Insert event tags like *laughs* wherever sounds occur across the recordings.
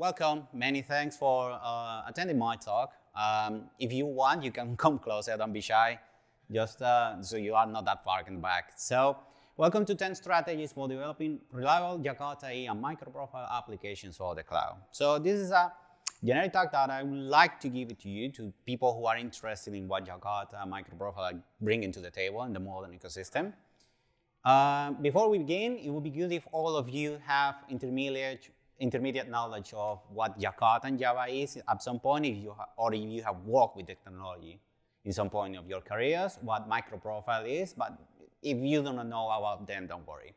Welcome. Many thanks for uh, attending my talk. Um, if you want, you can *laughs* come closer. Don't be shy. Just uh, so you are not that far in the back. So, welcome to 10 strategies for developing reliable Jakarta E and microprofile applications for the cloud. So, this is a generic talk that I would like to give it to you to people who are interested in what Jakarta microprofile are bringing to the table in the modern ecosystem. Uh, before we begin, it would be good if all of you have intermediate intermediate knowledge of what Jakarta and Java is at some point, if you or if you have worked with the technology in some point of your careers, what microprofile is, but if you don't know about them, don't worry.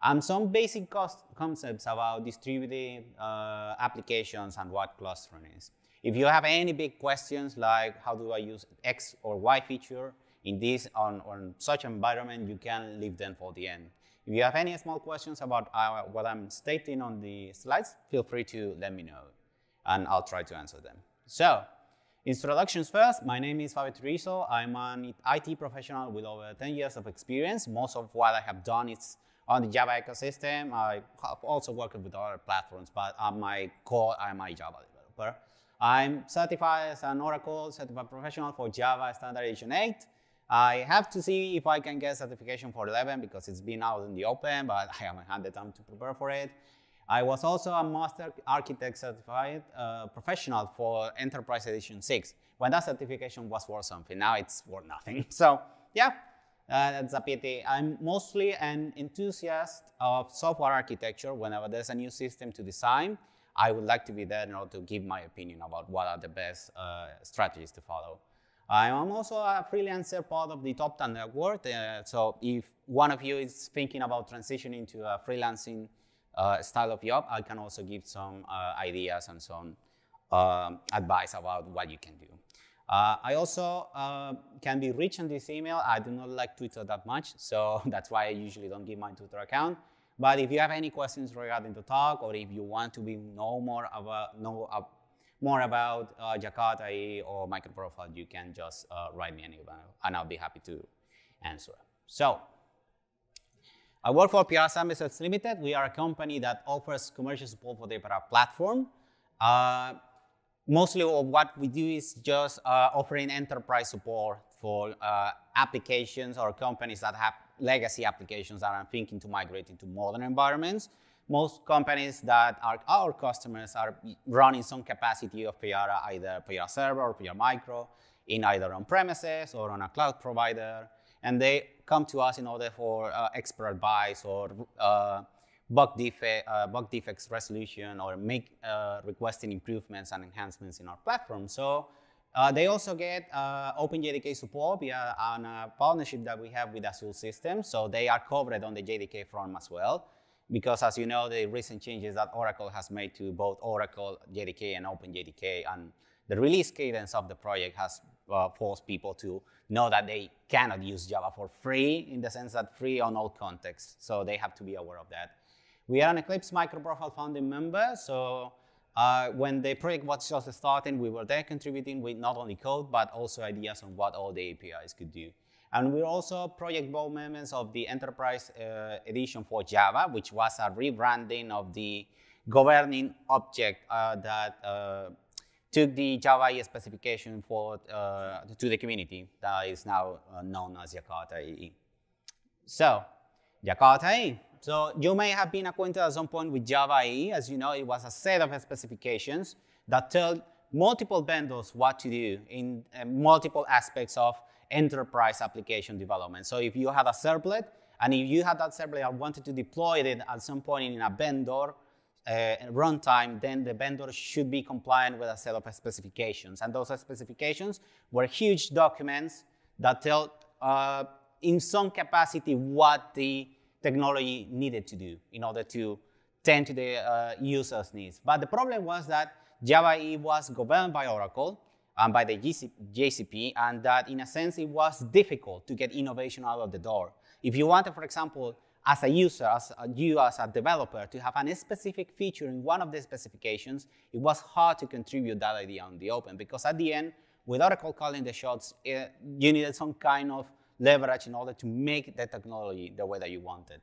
And some basic concepts about distributed uh, applications and what clustering is. If you have any big questions like how do I use X or Y feature in this on, on such environment, you can leave them for the end. If you have any small questions about uh, what I'm stating on the slides, feel free to let me know, and I'll try to answer them. So, introductions first. My name is Fabio Rizzo. I'm an IT professional with over 10 years of experience. Most of what I have done is on the Java ecosystem. I have also worked with other platforms, but my core, I'm a Java developer. I'm certified as an Oracle certified professional for Java Standard Edition 8. I have to see if I can get certification for 11 because it's been out in the open, but *laughs* I haven't had the time to prepare for it. I was also a Master Architect Certified uh, Professional for Enterprise Edition 6, when that certification was worth something. Now it's worth nothing. *laughs* So yeah, uh, that's a pity. I'm mostly an enthusiast of software architecture. Whenever there's a new system to design, I would like to be there in order to give my opinion about what are the best uh, strategies to follow. I'm also a freelancer part of the Top 10 Network. Uh, so if one of you is thinking about transitioning to a freelancing uh, style of job, I can also give some uh, ideas and some um, advice about what you can do. Uh, I also uh, can be reached on this email. I do not like Twitter that much, so *laughs* that's why I usually don't give my Twitter account. But if you have any questions regarding the talk, or if you want to be know more about know more about uh, Jakarta or microprofile, you can just uh, write me an email and I'll be happy to answer. So, I work for PR Services Limited. We are a company that offers commercial support for the PR platform. Uh, mostly what we do is just uh, offering enterprise support for uh, applications or companies that have legacy applications that are thinking to migrate into modern environments most companies that are our customers are running some capacity of Payara, either Payara Server or Payara Micro, in either on-premises or on a cloud provider, and they come to us in order for uh, expert advice or uh, bug, defe uh, bug defects resolution or make uh, requesting improvements and enhancements in our platform. So uh, they also get uh, OpenJDK support via on a partnership that we have with Azul Systems, so they are covered on the JDK front as well because as you know, the recent changes that Oracle has made to both Oracle JDK and OpenJDK and the release cadence of the project has uh, forced people to know that they cannot use Java for free in the sense that free on all contexts. So they have to be aware of that. We are an Eclipse microprofile founding member. So uh, when the project was just starting, we were there contributing with not only code, but also ideas on what all the APIs could do. And we're also project board members of the Enterprise uh, Edition for Java, which was a rebranding of the governing object uh, that uh, took the Java specification for, uh, to the community that is now uh, known as Jakarta EE. So, Jakarta EE. So you may have been acquainted at some point with Java EE. As you know, it was a set of specifications that tell multiple vendors what to do in uh, multiple aspects of enterprise application development. So if you had a servlet, and if you had that servlet and wanted to deploy it at some point in a vendor uh, runtime, then the vendor should be compliant with a set of specifications. And those specifications were huge documents that tell, uh, in some capacity, what the technology needed to do in order to tend to the uh, user's needs. But the problem was that Java EE was governed by Oracle, um, by the JCP, and that in a sense it was difficult to get innovation out of the door. If you wanted, for example, as a user, as a, you as a developer, to have a specific feature in one of the specifications, it was hard to contribute that idea on the open because at the end, without Oracle calling the shots, it, eh, you needed some kind of leverage in order to make the technology the way that you wanted.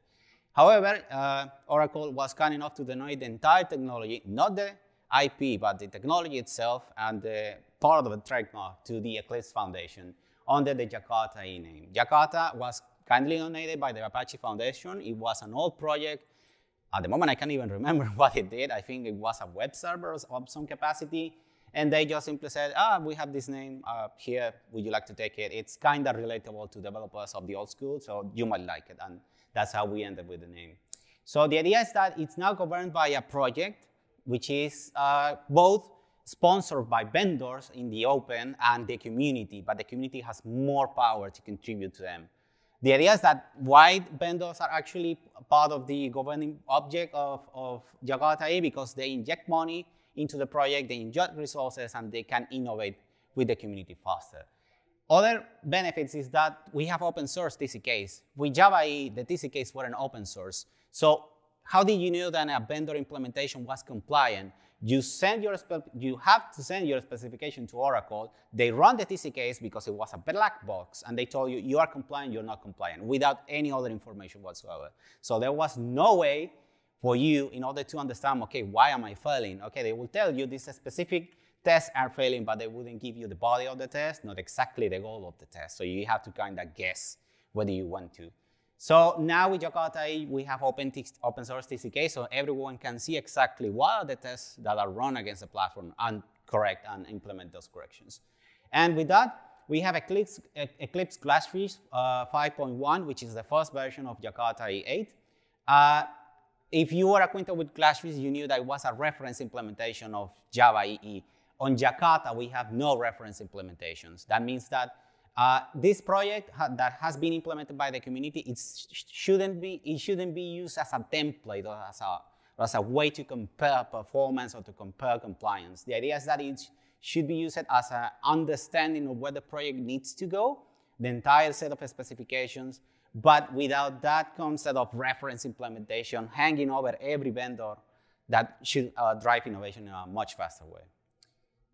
However, uh, Oracle was kind enough to deny the entire technology, not the IP, but the technology itself and part of the trademark to the Eclipse Foundation under the Jakarta E name. Jakarta was kindly donated by the Apache Foundation. It was an old project. At the moment, I can't even *laughs* remember what it did. I think it was a web server of some capacity. And they just simply said, ah, we have this name uh, here. Would you like to take it? It's kind of relatable to developers of the old school, so you might like it. And that's how we ended with the name. So the idea is that it's now governed by a project which is uh, both sponsored by vendors in the open and the community, but the community has more power to contribute to them. The idea is that white vendors are actually part of the governing object of, of Jakarta A because they inject money into the project, they inject resources, and they can innovate with the community faster. Other benefits is that we have open source TCKs. With Java EE, the TCKs were an open source. So how did you know that a vendor implementation was compliant? You send your you have to send your specification to Oracle. They run the TC case because it was a black box, and they told you you are compliant, you're not compliant, without any other information whatsoever. So there was no way for you in order to understand, okay, why am I failing? Okay, they will tell you these specific tests are failing, but they wouldn't give you the body of the test, not exactly the goal of the test. So you have to kind of guess whether you want to so now with Yokata, we have open, open source TCK, so everyone can see exactly what are the tests that are run against the platform and correct and implement those corrections. And with that, we have Eclipse, Eclipse Glassfish uh, 5.1, which is the first version of Jakarta 8. Uh, if you were acquainted with Glassfish, you knew that it was a reference implementation of Java EE. On Jakarta, we have no reference implementations. That means that uh, this project ha that has been implemented by the community, it sh shouldn't be it shouldn't be used as a template or as a or as a way to compare performance or to compare compliance. The idea is that it sh should be used as an understanding of where the project needs to go, the entire set of specifications, but without that concept of reference implementation hanging over every vendor that should uh, drive innovation in a much faster way.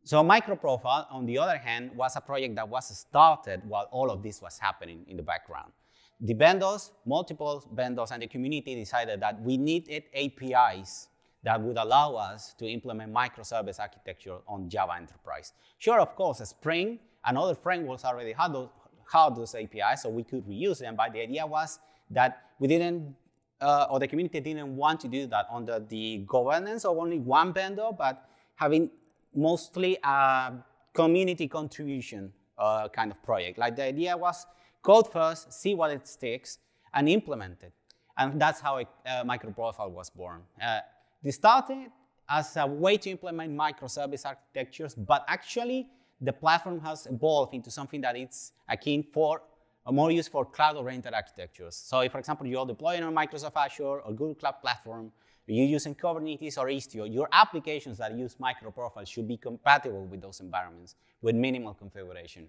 So microprofile, on the other hand, was a project that was started while all of this was happening in the background. The vendors, multiple vendors and the community decided that we needed APIs that would allow us to implement microservice architecture on Java Enterprise. Sure, of course, Spring and other frameworks already had those, had those APIs, so we could reuse them, but the idea was that we didn't, uh, or the community didn't want to do that under the governance of only one vendor, but having mostly a community contribution uh, kind of project. Like the idea was code first, see what it sticks, and implement it. And that's how it, uh, MicroProfile was born. Uh, they started as a way to implement microservice architectures, but actually the platform has evolved into something that it's akin for or uh, more used for cloud-oriented architectures. So if, for example, you're deploying on Microsoft Azure or Google Cloud Platform, you're using Kubernetes or Istio, your applications that use microprofiles should be compatible with those environments with minimal configuration.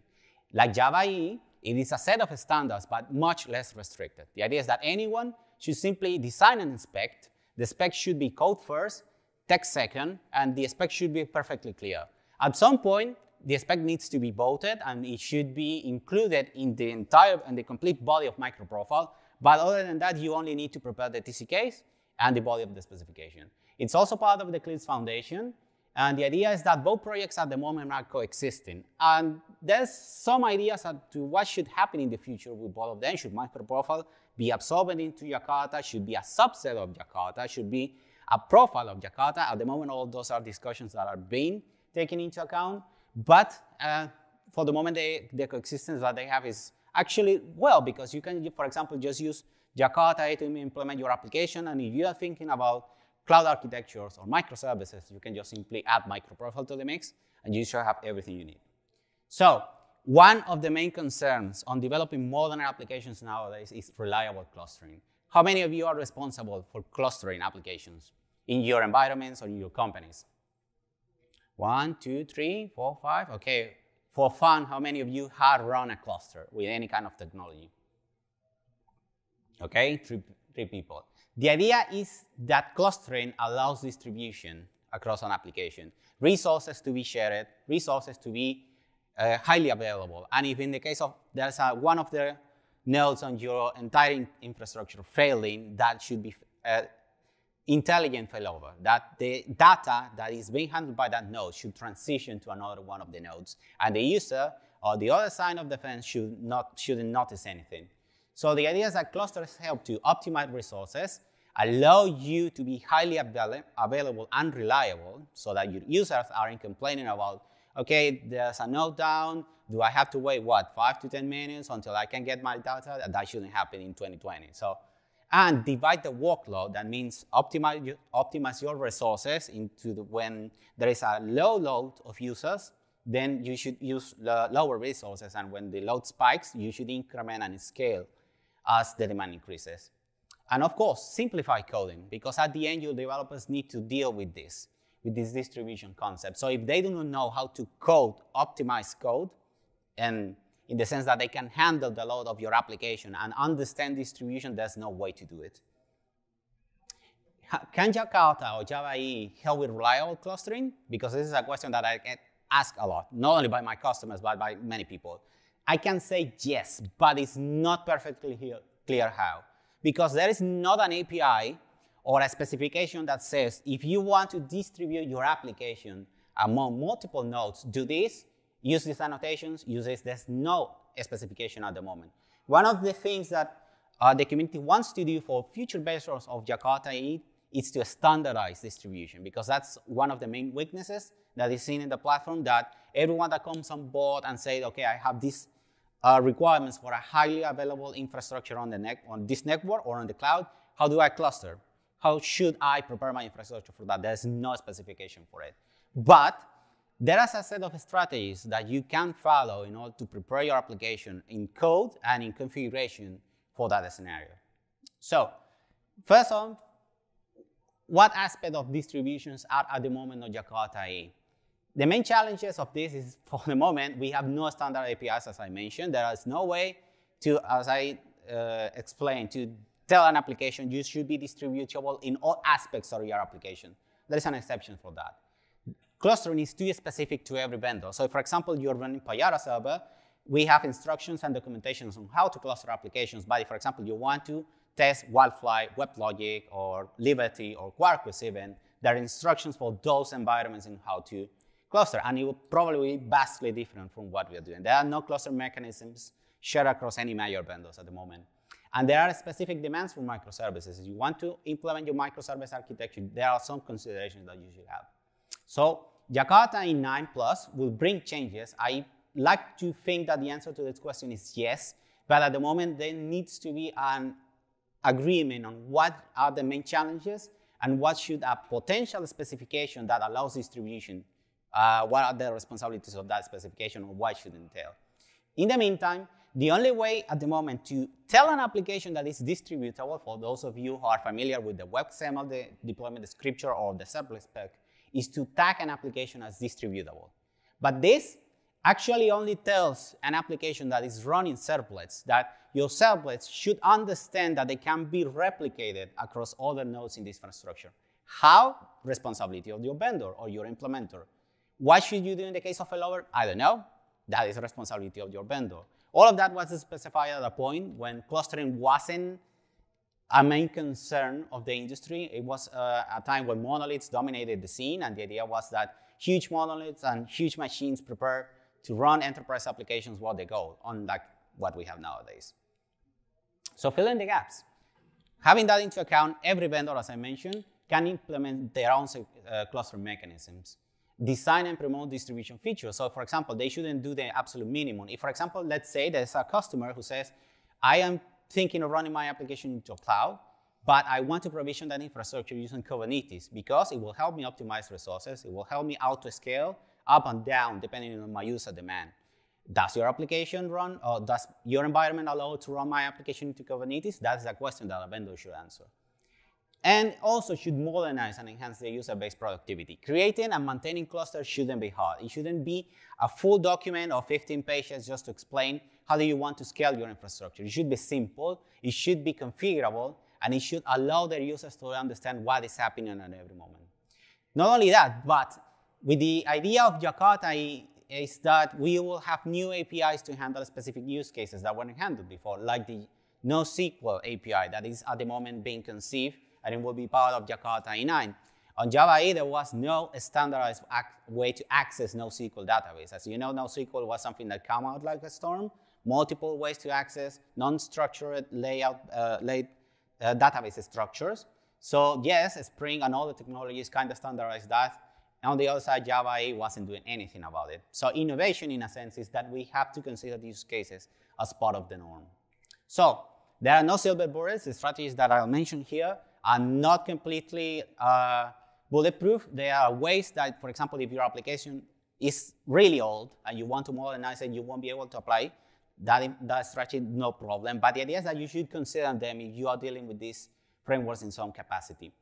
Like Java EE, it is a set of standards, but much less restricted. The idea is that anyone should simply design and inspect. The spec should be code first, text second, and the spec should be perfectly clear. At some point, the spec needs to be voted and it should be included in the entire and the complete body of microprofile. But other than that, you only need to prepare the TC case and the body of the specification. It's also part of the CLIDS foundation, and the idea is that both projects at the moment are coexisting. And there's some ideas as to what should happen in the future with both of them. Should microprofile be absorbed into Jakarta? Should be a subset of Jakarta? Should be a profile of Jakarta? At the moment, all those are discussions that are being taken into account. But uh, for the moment, they, the coexistence that they have is actually well because you can, for example, just use Jakarta to implement your application. And if you are thinking about cloud architectures or microservices, you can just simply add microprofile to the mix and you should have everything you need. So one of the main concerns on developing modern applications nowadays is reliable clustering. How many of you are responsible for clustering applications in your environments or in your companies? One, two, three, four, five. Okay, for fun, how many of you have run a cluster with any kind of technology? okay, three, three people. The idea is that clustering allows distribution across an application, resources to be shared, resources to be uh, highly available. And if in the case of there's a, one of the nodes on your entire infrastructure failing, that should be uh, intelligent failover, that the data that is being handled by that node should transition to another one of the nodes. And the user or the other side of the fence should not, shouldn't notice anything. So the idea is that clusters help to optimize resources, allow you to be highly avail available and reliable so that your users aren't complaining about, okay, there's a node down, do I have to wait, what, five to 10 minutes until I can get my data? That shouldn't happen in 2020. So, and divide the workload, that means optimize, your, optimize your resources into the, when there is a low load of users, then you should use uh, lower resources, and when the load spikes, you should increment and scale as the demand increases. And of course, simplify coding because at the end, your developers need to deal with this, with this distribution concept. So if they do not know how to code, optimize code, and in the sense that they can handle the load of your application and understand distribution, there's no way to do it. Can Jakarta or Java EE help with reliable clustering? Because this is a question that I get asked a lot, not only by my customers, but by many people. I can say yes, but it's not perfectly clear how. Because there is not an API or a specification that says if you want to distribute your application among multiple nodes, do this, use these annotations, use this. There's no specification at the moment. One of the things that uh, the community wants to do for future versions of Jakarta Eid is to standardize distribution because that's one of the main weaknesses that is seen in the platform that everyone that comes on board and says, okay, I have this uh, requirements for a highly available infrastructure on, the ne- on this network or on the cloud. How do I cluster? How should I prepare my infrastructure for that? There's no specification for it. But there is a set of strategies that you can follow in order to prepare your application in code and in configuration for that scenario. So, first on, what aspect of distributions are at the moment of Jakarta in? The main challenges of this is *laughs* for the moment, we have no standard APIs, as I mentioned. There is no way to, as I uh, explained, to tell an application you should be distributable in all aspects of your application. There is an exception for that. Clustering is too specific to every vendor. So for example, you're running Payara server, we have instructions and documentations on how to cluster applications. But if, for example, you want to test Wildfly, WebLogic, or Liberty, or Quarkus even, there are instructions for those environments and how to cluster, and it would probably be vastly different from what we are doing. There are no cluster mechanisms shared across any major vendors at the moment. And there are specific demands for microservices. If you want to implement your microservice architecture, there are some considerations that you should have. So Jakarta in 9 plus will bring changes. I like to think that the answer to this question is yes, but at the moment there needs to be an agreement on what are the main challenges and what should a potential specification that allows distribution uh, what are the responsibilities of that specification or what should entail? In the meantime, the only way at the moment to tell an application that is distributable, for those of you who are familiar with the WebXML the deployment scripture or the servlet spec, is to tag an application as distributable. But this actually only tells an application that is running servlets that your servlets should understand that they can be replicated across other nodes in this infrastructure. How? Responsibility of your vendor or your implementer. What should you do in the case of a lower? I don't know. That is responsibility of your vendor. All of that was specified at a point when clustering wasn't a main concern of the industry. It was uh, a time when monoliths dominated the scene, and the idea was that huge monoliths and huge machines prepared to run enterprise applications were they go, unlike what we have nowadays. So fill in the gaps. Having that into account, every vendor, as I mentioned, can implement their own uh, cluster mechanisms design and promote distribution features. So for example, they shouldn't do the absolute minimum. If for example, let's say there's a customer who says, I am thinking of running my application into a cloud, but I want to provision that infrastructure using Kubernetes because it will help me optimize resources. It will help me auto scale up and down depending on my user demand. Does your application run or does your environment allow to run my application into Kubernetes? That's a question that a vendor should answer and also should modernize and enhance the user-based productivity. Creating and maintaining clusters shouldn't be hard. It shouldn't be a full document of 15 pages just to explain how do you want to scale your infrastructure. It should be simple, it should be configurable, and it should allow the users to understand what is happening at every moment. Not only that, but with the idea of Jakarta is that we will have new APIs to handle specific use cases that weren't handled before, like the NoSQL API that is at the moment being conceived and it will be part of Jakarta E9. On Java E, there was no standardized way to access NoSQL database. As you know, NoSQL was something that came out like a storm, multiple ways to access non-structured layout, uh, uh, database structures. So yes, Spring and all the technologies kind of standardized that. on the other side, Java 8 wasn't doing anything about it. So innovation, in a sense, is that we have to consider these cases as part of the norm. So there are no silver bullets. The strategies that I'll mention here are not completely uh, bulletproof. There are ways that, for example, if your application is really old and you want to modernize it, you won't be able to apply that, that strategy, no problem. But the idea is that you should consider them if you are dealing with these frameworks in some capacity.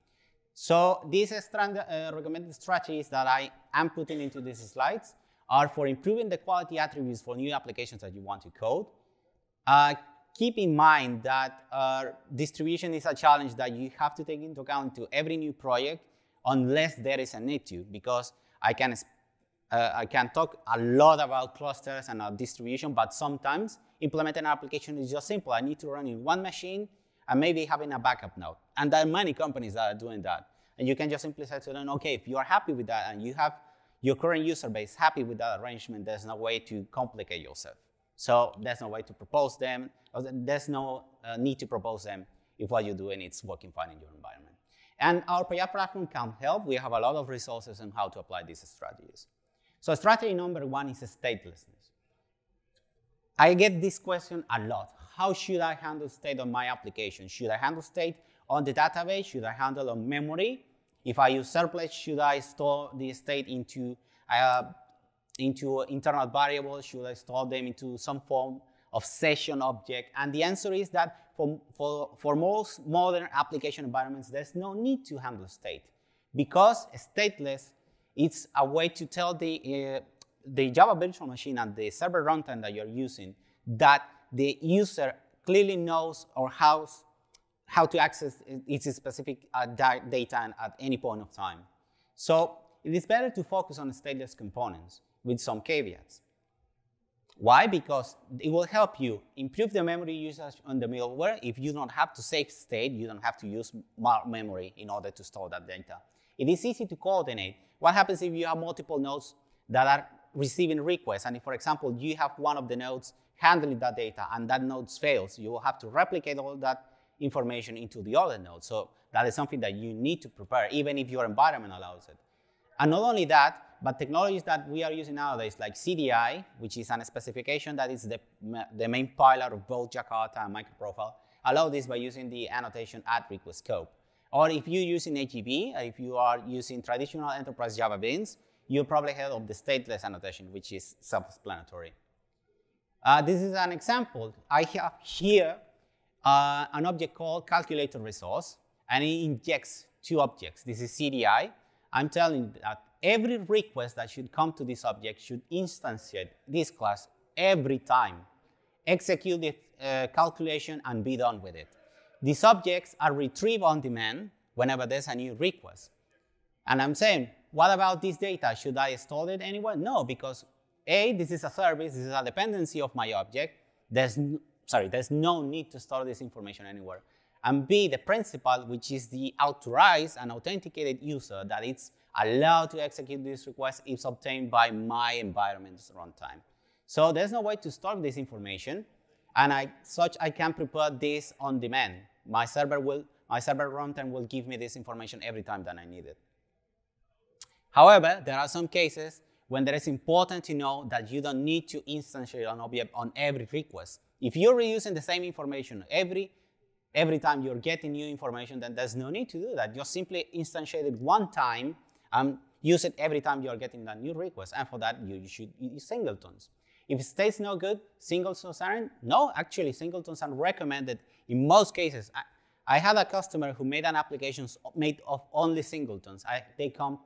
So these strand, uh, recommended strategies that I am putting into these slides are for improving the quality attributes for new applications that you want to code, uh, keep in mind that uh, distribution is a challenge that you have to take into account to every new project unless there is a need to, because I can, uh, I can talk a lot about clusters and uh, distribution, but sometimes implementing an application is just simple. I need to run in one machine and maybe having a backup node. And there are many companies that are doing that. And you can just simply say to them, okay, if you are happy with that and you have your current user base happy with that arrangement, there's no way to complicate yourself. So there's no way to propose them. There's no uh, need to propose them if what you do and it's working fine in your environment. And our PR platform can help. We have a lot of resources on how to apply these strategies. So strategy number one is statelessness. I get this question a lot. How should I handle state on my application? Should I handle state on the database? Should I handle on memory? If I use surplus, should I store the state into a uh, into internal variables? Should I store them into some form of session object? And the answer is that for, for, for most modern application environments, there's no need to handle state because stateless it's a way to tell the, uh, the Java virtual machine and the server runtime that you're using that the user clearly knows or has how to access its specific uh, data at any point of time. So it is better to focus on stateless components with some caveats. Why? Because it will help you improve the memory usage on the middleware if you don't have to save state, you don't have to use memory in order to store that data. It is easy to coordinate. What happens if you have multiple nodes that are receiving requests, and if, for example, you have one of the nodes handling that data and that node fails, you will have to replicate all that information into the other node. So that is something that you need to prepare, even if your environment allows it. And not only that, but technologies that we are using nowadays, like CDI, which is a specification that is the, the main pillar of both Jakarta and MicroProfile, allow this by using the annotation add request scope. Or if you're using AGB, uh, if you are using traditional enterprise Java beans, you probably heard of the stateless annotation, which is self-explanatory. Uh, this is an example. I have here uh, an object called calculator resource, and it injects two objects. This is CDI, I'm telling you that every request that should come to this object should instantiate this class every time. Execute the uh, calculation and be done with it. These objects are retrieved on demand whenever there's a new request. And I'm saying, what about this data? Should I store it anywhere? No, because A, this is a service, this is a dependency of my object. There's, sorry, there's no need to store this information anywhere and B, the principal, which is the authorized and authenticated user that is allowed to execute this request is obtained by my environment's runtime. So there's no way to store this information, and I, such I can prepare this on demand. My server will, my server runtime will give me this information every time that I need it. However, there are some cases when it is important to know that you don't need to instantiate an object on every request. If you're reusing the same information every every time you're getting new information, then there's no need to do that. You simply instantiate it one time, and um, use it every time you're getting that new request. And for that, you, you should use singletons. If state's no good, singletons aren't? No, actually, singletons are recommended in most cases. I, I had a customer who made an application made of only singletons. I, they come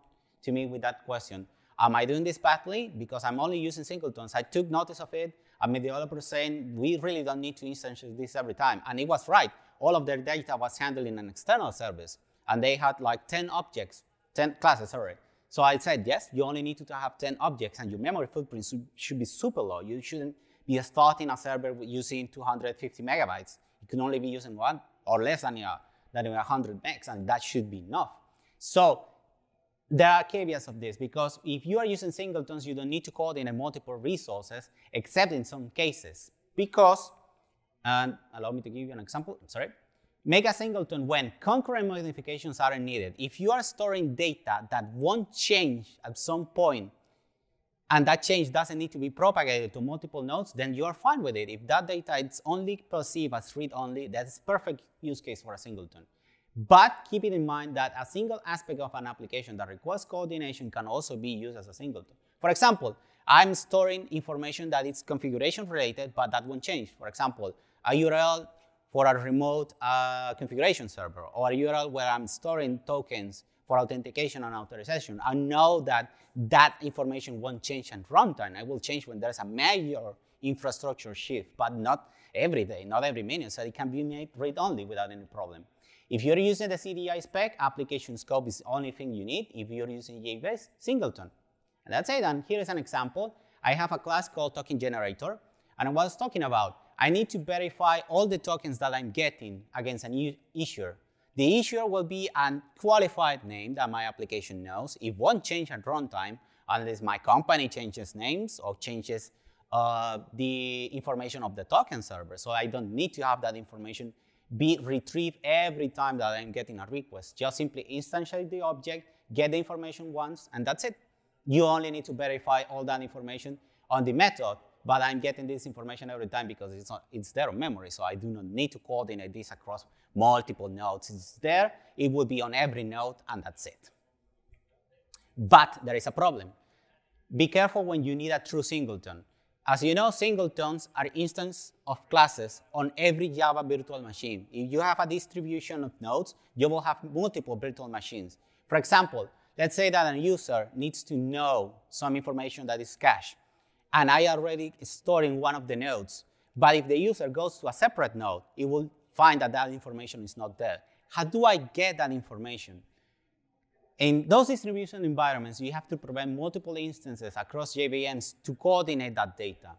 to me with that question. Am I doing this badly? Because I'm only using singletons. I took notice of it. I made the developer saying, we really don't need to instantiate this every time. And it was right all of their data was handled in an external service, and they had like 10 objects, 10 classes, sorry. So I said, yes, you only need to have 10 objects, and your memory footprint should be super low. You shouldn't be starting a server using 250 megabytes. You can only be using one or less than, a, than 100 megs, and that should be enough. So there are caveats of this because if you are using singletons, you don't need to coordinate multiple resources, except in some cases, because and allow me to give you an example, sorry. Make a singleton when concurrent modifications aren't needed. If you are storing data that won't change at some point, and that change doesn't need to be propagated to multiple nodes, then you are fine with it. If that data is only perceived as read-only, that's perfect use case for a singleton. But keep it in mind that a single aspect of an application that requires coordination can also be used as a singleton. For example, I'm storing information that is configuration related, but that won't change. For example, a URL for a remote uh, configuration server or a URL where I'm storing tokens for authentication and authorization. I know that that information won't change at runtime. It will change when there's a major infrastructure shift, but not every day, not every minute. So it can be made read-only without any problem. If you're using the CDI spec, application scope is the only thing you need. If you're using JBoss, singleton. And that's it. And here is an example. I have a class called token generator. And I was talking about I need to verify all the tokens that I'm getting against an issuer. The issuer will be a qualified name that my application knows. It won't change at runtime unless my company changes names or changes uh, the information of the token server. So I don't need to have that information be retrieved every time that I'm getting a request. Just simply instantiate the object, get the information once, and that's it. You only need to verify all that information on the method but I'm getting this information every time because it's, not, it's there on memory, so I do not need to coordinate this across multiple nodes. It's there, it will be on every node, and that's it. But there is a problem. Be careful when you need a true singleton. As you know, singletons are instances of classes on every Java virtual machine. If you have a distribution of nodes, you will have multiple virtual machines. For example, let's say that a user needs to know some information that is cached and I already stored in one of the nodes. But if the user goes to a separate node, it will find that that information is not there. How do I get that information? In those distribution environments, you have to prevent multiple instances across JVMs to coordinate that data.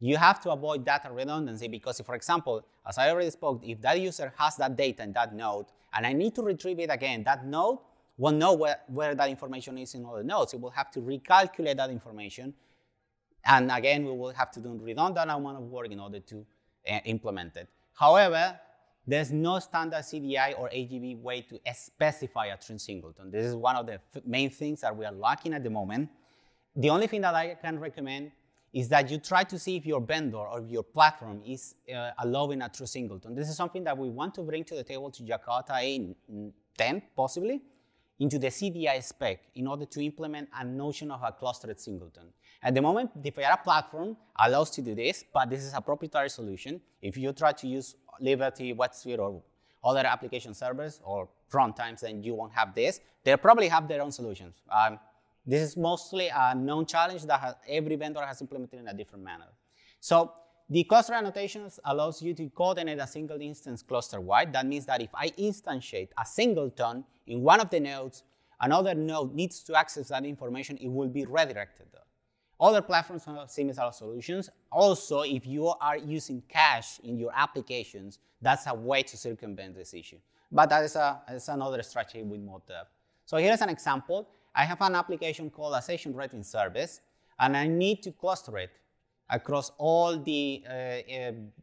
You have to avoid data redundancy because, if, for example, as I already spoke, if that user has that data in that node and I need to retrieve it again, that node won't know where, where that information is in other nodes. It will have to recalculate that information and again, we will have to do redundant amount of work in order to uh, implement it. However, there's no standard CDI or AGB way to specify a true singleton. This is one of the main things that we are lacking at the moment. The only thing that I can recommend is that you try to see if your vendor or your platform is uh, allowing a true singleton. This is something that we want to bring to the table to Jakarta in 10, possibly, into the CDI spec in order to implement a notion of a clustered singleton. At the moment, the Payara platform allows to do this, but this is a proprietary solution. If you try to use Liberty, WebSphere, or other application servers or runtimes, then you won't have this. They probably have their own solutions. Um, this is mostly a known challenge that has, every vendor has implemented in a different manner. So the cluster annotations allows you to coordinate a single instance cluster-wide. That means that if I instantiate a singleton in one of the nodes, another node needs to access that information, it will be redirected. Other platforms have similar solutions. Also, if you are using cache in your applications, that's a way to circumvent this issue. But that is, a, that is another strategy with more depth. So here's an example. I have an application called a session rating service, and I need to cluster it across all the, uh, uh,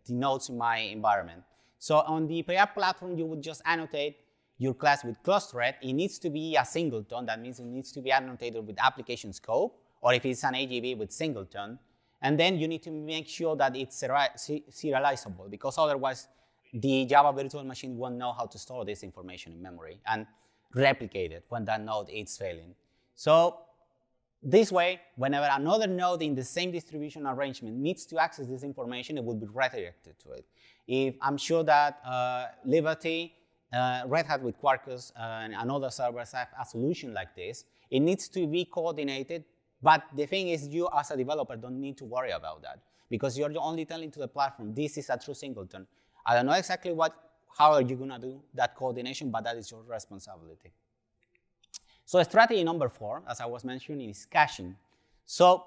the nodes in my environment. So on the PayUp platform, you would just annotate your class with class thread. It needs to be a singleton. That means it needs to be annotated with application scope, or if it's an AGV with singleton. And then you need to make sure that it's serializable, because otherwise the Java virtual machine won't know how to store this information in memory and replicate it when that node is failing. So this way, whenever another node in the same distribution arrangement needs to access this information, it will be redirected to it. If I'm sure that uh, Liberty, uh, Red Hat with Quarkus, uh, and other servers have a solution like this, it needs to be coordinated. But the thing is, you as a developer don't need to worry about that because you're only telling to the platform, this is a true singleton. I don't know exactly what, how are you gonna do that coordination, but that is your responsibility. So strategy number four, as I was mentioning, is caching. So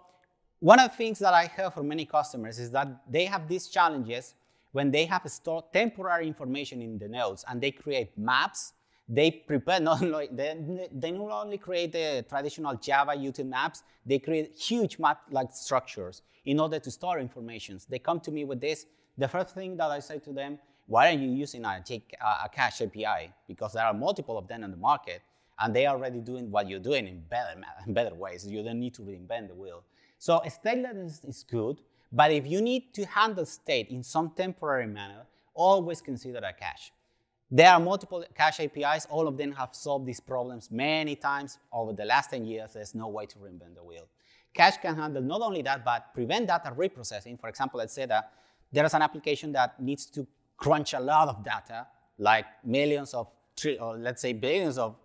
one of the things that I hear from many customers is that they have these challenges when they have stored temporary information in the nodes and they create maps. They prepare not *laughs* only, they, they not only create the traditional Java util maps, they create huge map-like structures in order to store information. They come to me with this. The first thing that I say to them, why are you using a, a cache API? Because there are multiple of them on the market and they are already doing what you're doing in better, *laughs* better ways. You don't need to reinvent the wheel. So statelessness is good, but if you need to handle state in some temporary manner, always consider a cache. There are multiple cache APIs. All of them have solved these problems many times over the last 10 years. There's no way to reinvent the wheel. Cache can handle not only that, but prevent data reprocessing. For example, let's say that there is an application that needs to crunch a lot of data, like millions of, or let's say billions of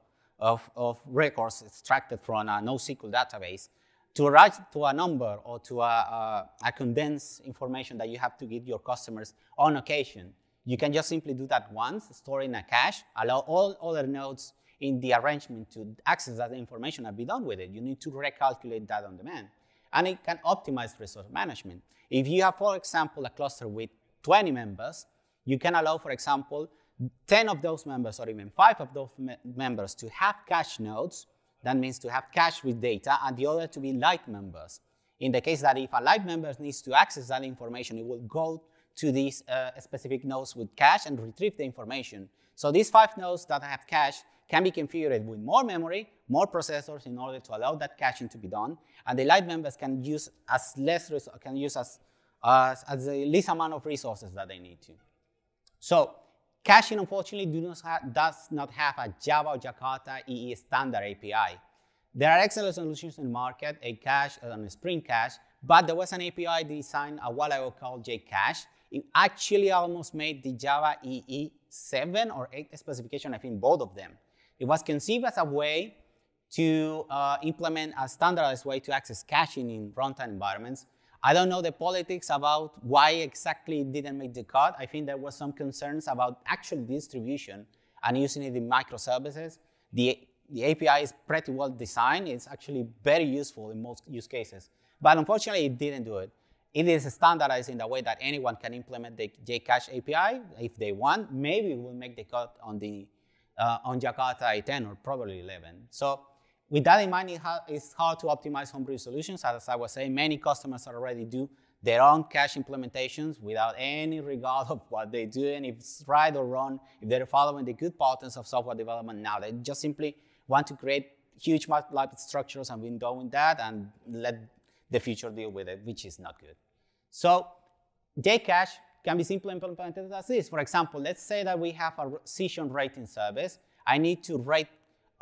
of, of records extracted from a NoSQL database to arrive to a number or to a, a, a condensed information that you have to give your customers on occasion. You can just simply do that once, store in a cache, allow all other nodes in the arrangement to access that information and be done with it. You need to recalculate that on demand. And it can optimize resource management. If you have, for example, a cluster with 20 members, you can allow, for example, 10 of those members or even 5 of those me members to have cache nodes, that means to have cache with data, and the other to be light members. In the case that if a light member needs to access that information, it will go to these uh, specific nodes with cache and retrieve the information. So these five nodes that have cache can be configured with more memory, more processors in order to allow that caching to be done. And the light members can use as less can use as, uh, as the least amount of resources that they need to. So Caching, unfortunately, do not does not have a Java or Jakarta EE standard API. There are excellent solutions in the market, a cache uh, and a Spring Cache, but there was an API designed a while ago called Jcache. It actually almost made the Java EE 7 or 8 specification, I think both of them. It was conceived as a way to uh, implement a standardized way to access caching in runtime environments, I don't know the politics about why exactly it didn't make the cut. I think there were some concerns about actual distribution and using it in microservices. The, the API is pretty well designed. It's actually very useful in most use cases. But unfortunately, it didn't do it. It is standardized in the way that anyone can implement the JCache API if they want. Maybe we will make the cut on the uh, on Jakarta 10 or probably 11. So with that in mind, it ha- it's hard to optimize homebrew solutions. As I was saying, many customers already do their own cache implementations without any regard of what they do and if it's right or wrong, if they're following the good patterns of software development now. They just simply want to create huge multiple structures and been doing that and let the future deal with it, which is not good. So Jcache can be simply implemented as this. For example, let's say that we have a session rating service. I need to rate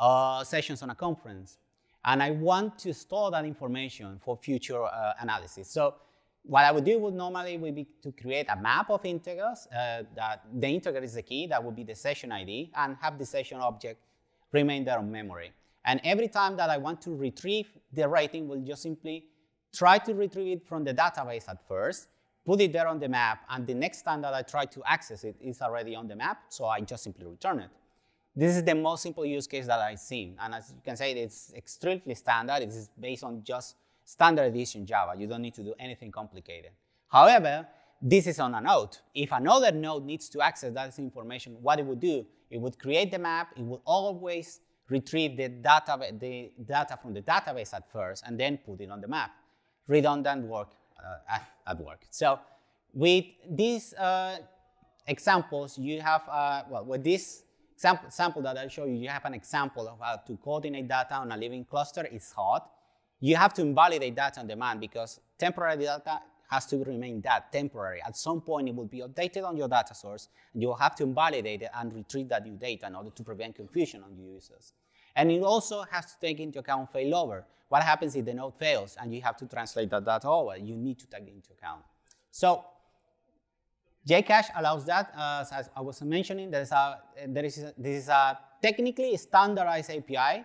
uh, sessions on a conference. And I want to store that information for future uh, analysis. So what I would do would normally would be to create a map of integers. Uh, that the integer is the key. That would be the session ID. And have the session object remain there on memory. And every time that I want to retrieve the rating, will just simply try to retrieve it from the database at first, put it there on the map, and the next time that I try to access it, it's already on the map, so I just simply return it. This is the most simple use case that I've seen. And as you can see, it's extremely standard. It is based on just standard edition Java. You don't need to do anything complicated. However, this is on a node. If another node needs to access that information, what it would do, it would create the map, it would always retrieve the data, the data from the database at first and then put it on the map. Redundant work uh, at work. So with these uh, examples, you have, uh, well, with this example, sample that I show you, you have an example of how to coordinate data on a living cluster is hot. You have to invalidate data on demand because temporary data has to remain that temporary. At some point, it will be updated on your data source, and you'll have to invalidate it and retrieve that new data in order to prevent confusion on your users. And it also has to take into account failover. What happens if the node fails and you have to translate that data over? You need to take it into account. So Jcash allows that, uh, as I was mentioning, there is a, there is a, this is a technically standardized API,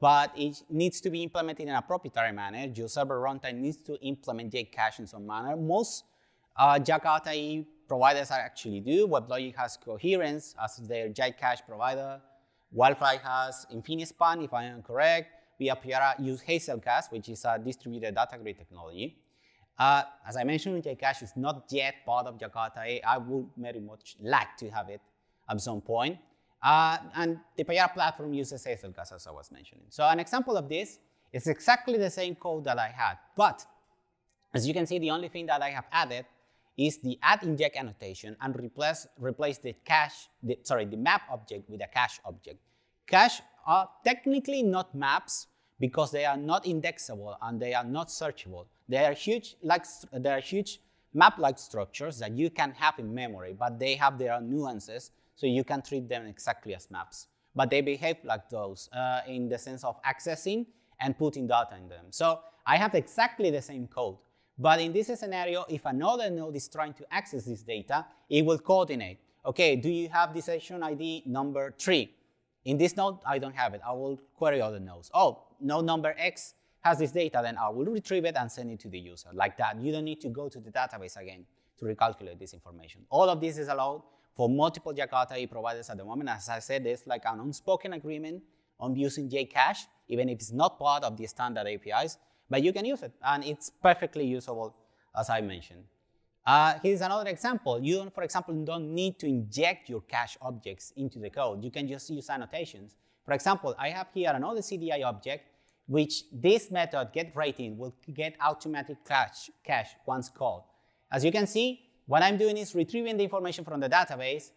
but it needs to be implemented in a proprietary manner. Your server runtime needs to implement Jcash in some manner. Most uh, Jakarta providers actually do. WebLogic has Coherence as their Jcash provider. Wildfly has Infinispan, if I am correct. appear to use Hazelcast, which is a distributed data grid technology. Uh, as I mentioned, Jcash is not yet part of Jakarta. I would very much like to have it at some point. Uh, and the Payara platform uses Hazelgas, as I was mentioning. So an example of this is exactly the same code that I had, but as you can see, the only thing that I have added is the add inject annotation and replace, replace the cache, the, sorry, the map object with a cache object. Cache are technically not maps, because they are not indexable and they are not searchable. They are huge, like, they are huge map-like structures that you can have in memory, but they have their nuances, so you can treat them exactly as maps. But they behave like those uh, in the sense of accessing and putting data in them. So I have exactly the same code. But in this scenario, if another node is trying to access this data, it will coordinate. Okay, do you have this session ID number three? In this node, I don't have it. I will query other nodes. Oh, node number X has this data, then I will retrieve it and send it to the user. Like that, you don't need to go to the database again to recalculate this information. All of this is allowed for multiple Jakarta E providers at the moment. As I said, there's like an unspoken agreement on using Jcash, even if it's not part of the standard APIs, but you can use it, and it's perfectly usable, as I mentioned. Uh, here's another example. You, don't, for example, don't need to inject your cache objects into the code. You can just use annotations. For example, I have here another CDI object, which this method getRating will get automatic cache, cache once called. As you can see, what I'm doing is retrieving the information from the database,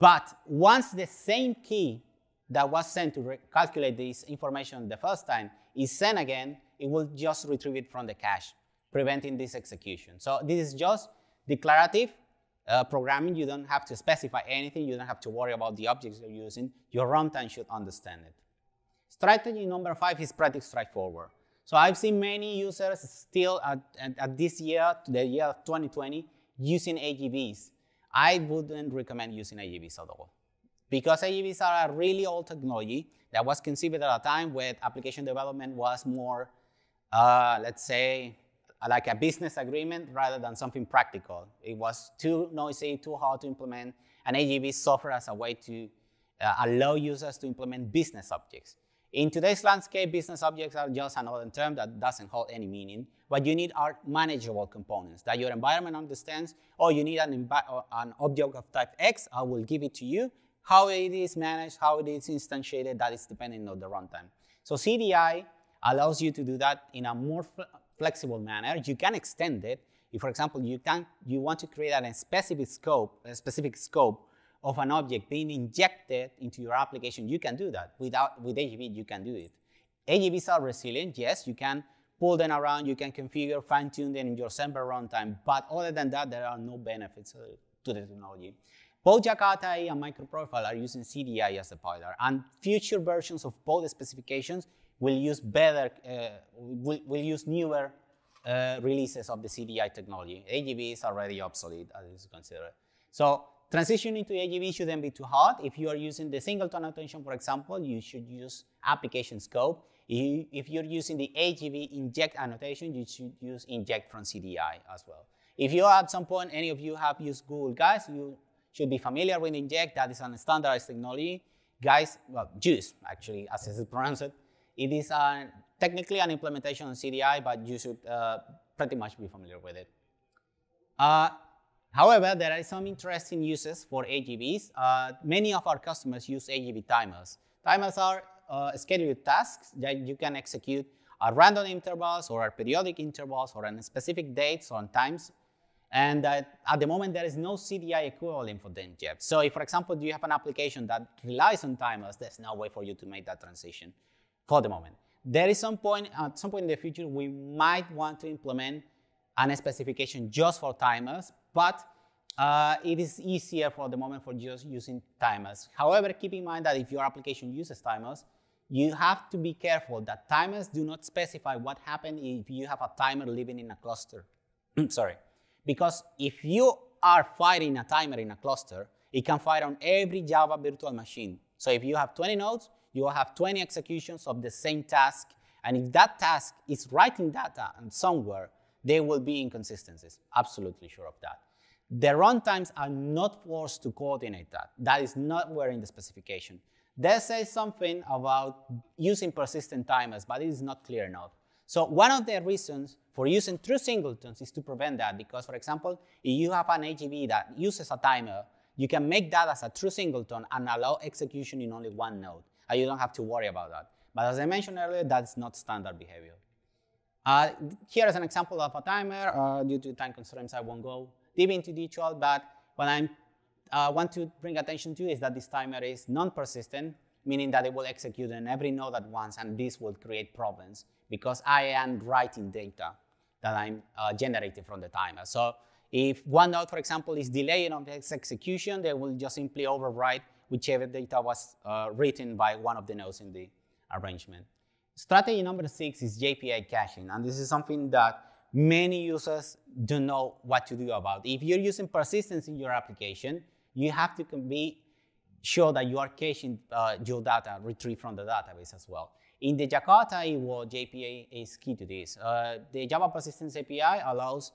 but once the same key that was sent to calculate this information the first time is sent again, it will just retrieve it from the cache preventing this execution. So this is just declarative uh, programming. You don't have to specify anything. You don't have to worry about the objects you're using. Your runtime should understand it. Strategy number five is pretty straightforward. So I've seen many users still at, at, at this year, the year of 2020, using AGVs. I wouldn't recommend using AGVs at all. Because AGVs are a really old technology that was conceived at a time when application development was more, uh, let's say, uh, like a business agreement rather than something practical. It was too noisy, too hard to implement, and AGV software as a way to uh, allow users to implement business objects. In today's landscape, business objects are just another term that doesn't hold any meaning. What you need are manageable components that your environment understands, or you need an, an object of type X, I will give it to you. How it is managed, how it is instantiated, that is depending on the runtime. So CDI allows you to do that in a more flexible manner. You can extend it. If, for example, you, can, you want to create a specific scope, a specific scope of an object being injected into your application, you can do that. Without, with AGB, you can do it. AGBs are resilient, yes, you can pull them around, you can configure, fine tune them in your sample runtime, but other than that, there are no benefits uh, to the technology. Both Jakarta AI and MicroProfile are using CDI as a pilot, and future versions of both specifications will use better, uh, will, will use newer uh, releases of the CDI technology. AGV is already obsolete, as is considered. So transitioning to AGV shouldn't be too hard. If you are using the singleton attention, for example, you should use application scope. If you're using the AGV inject annotation, you should use inject from CDI as well. If you are at some point, any of you have used Google Guys, you should be familiar with inject. That is a standardized technology. Guys, well, JUICE, actually, as it's pronounced, it is uh, technically an implementation on CDI, but you should uh, pretty much be familiar with it. Uh, however, there are some interesting uses for AGVs. Uh, many of our customers use AGV timers. Timers are uh, scheduled tasks that you can execute at random intervals or at periodic intervals or on specific dates or times. And uh, at the moment, there is no CDI equivalent for them yet. So if, for example, you have an application that relies on timers, there's no way for you to make that transition for the moment. There is some point, at some point in the future, we might want to implement an specification just for timers, but uh, it is easier for the moment for just using timers. However, keep in mind that if your application uses timers, you have to be careful that timers do not specify what happens if you have a timer living in a cluster. *clears throat* Sorry. Because if you are firing a timer in a cluster, it can fire on every Java virtual machine. So if you have 20 nodes, you will have 20 executions of the same task. And if that task is writing data and somewhere, there will be inconsistencies. Absolutely sure of that. The runtimes are not forced to coordinate that. That is not where in the specification. They say something about using persistent timers, but it is not clear enough. So one of the reasons for using true singletons is to prevent that because, for example, if you have an AGV that uses a timer, you can make that as a true singleton and allow execution in only one node and you don't have to worry about that. But as I mentioned earlier, that's not standard behavior. Uh, here is an example of a timer. Uh, due to time constraints, I won't go deep into detail, but what I uh, want to bring attention to is that this timer is non-persistent, meaning that it will execute on every node at once, and this will create problems because I am writing data that I'm uh, generating from the timer. So if one node, for example, is delaying on its execution, they will just simply overwrite whichever data was uh, written by one of the nodes in the arrangement. Strategy number six is JPA caching, and this is something that many users don't know what to do about. If you're using persistence in your application, you have to be sure that you are caching uh, your data retrieved from the database as well. In the Jakarta EWO, JPA is key to this. Uh, the Java Persistence API allows,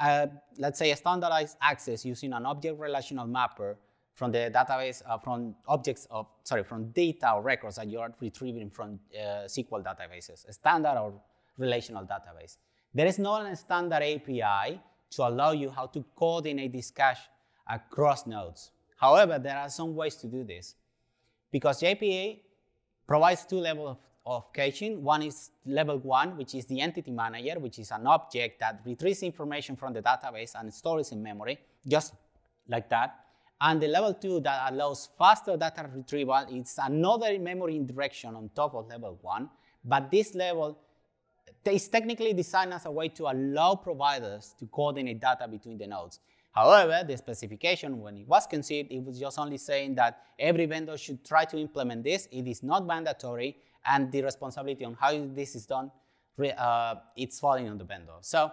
uh, let's say, a standardized access using an object relational mapper from the database, uh, from objects of, sorry, from data or records that you are retrieving from uh, SQL databases, standard or relational database. There is no standard API to allow you how to coordinate this cache across nodes. However, there are some ways to do this because JPA provides two levels of, of caching. One is level one, which is the entity manager, which is an object that retrieves information from the database and stores in memory, just like that. And the level 2 that allows faster data retrieval is another memory indirection on top of level 1, but this level is technically designed as a way to allow providers to coordinate data between the nodes. However, the specification, when it was conceived, it was just only saying that every vendor should try to implement this. It is not mandatory, and the responsibility on how this is done, uh, it's falling on the vendor. So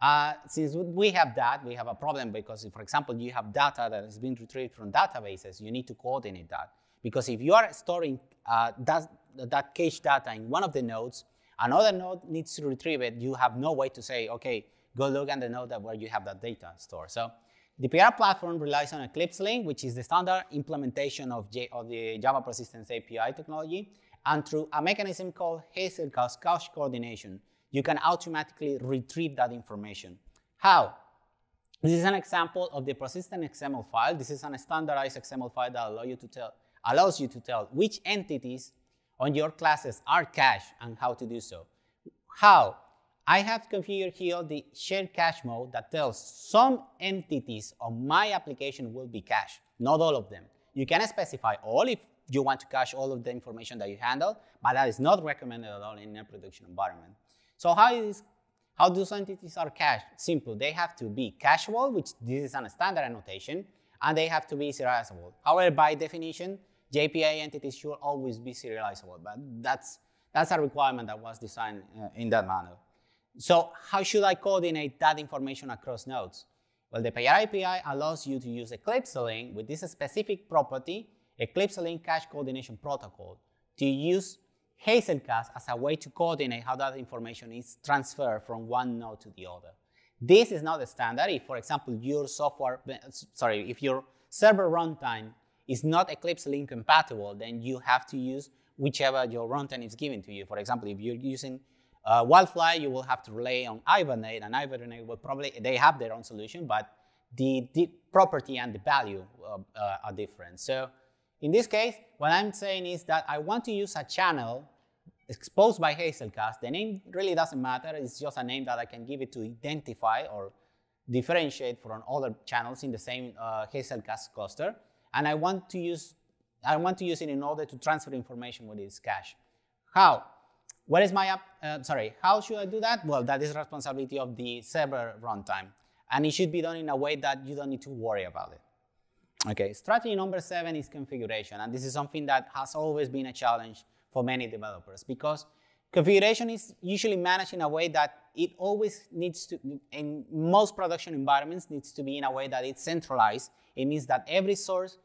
uh, since we have that, we have a problem because, for example, you have data that is being retrieved from databases, you need to coordinate that. Because if you are storing uh, that, that cache data in one of the nodes, another node needs to retrieve it, you have no way to say, okay, go look at the node where you have that data stored. So the PR platform relies on Eclipse Link, which is the standard implementation of, J of the Java Persistence API technology, and through a mechanism called Hazelcast cache coordination, you can automatically retrieve that information. How? This is an example of the persistent XML file. This is a standardized XML file that allow you to tell, allows you to tell which entities on your classes are cached and how to do so. How? I have configured here the shared cache mode that tells some entities on my application will be cached, not all of them. You can specify all if you want to cache all of the information that you handle, but that is not recommended at all in a production environment. So how is how those entities are cached? Simple, they have to be cacheable, which this is a standard annotation, and they have to be serializable. However, by definition, JPA entities should always be serializable, but that's, that's a requirement that was designed uh, in that manner. So how should I coordinate that information across nodes? Well, the Payer API allows you to use Eclipse link with this specific property, Eclipse link cache coordination protocol, to use Hazelcast as a way to coordinate how that information is transferred from one node to the other. This is not the standard. If, for example, your software, sorry, if your server runtime is not Eclipse link compatible, then you have to use whichever your runtime is given to you. For example, if you're using uh, Wildfly, you will have to rely on Hibernate, and Hibernate will probably, they have their own solution, but the, the property and the value uh, uh, are different. So in this case, what I'm saying is that I want to use a channel exposed by Hazelcast. The name really doesn't matter. It's just a name that I can give it to identify or differentiate from other channels in the same uh, Hazelcast cluster. And I want to use I want to use it in order to transfer information with its cache. How? What is my app? Uh, sorry, how should I do that? Well, that is responsibility of the server runtime. And it should be done in a way that you don't need to worry about it. Okay, strategy number seven is configuration, and this is something that has always been a challenge for many developers because configuration is usually managed in a way that it always needs to, in most production environments, needs to be in a way that it's centralized. It means that every source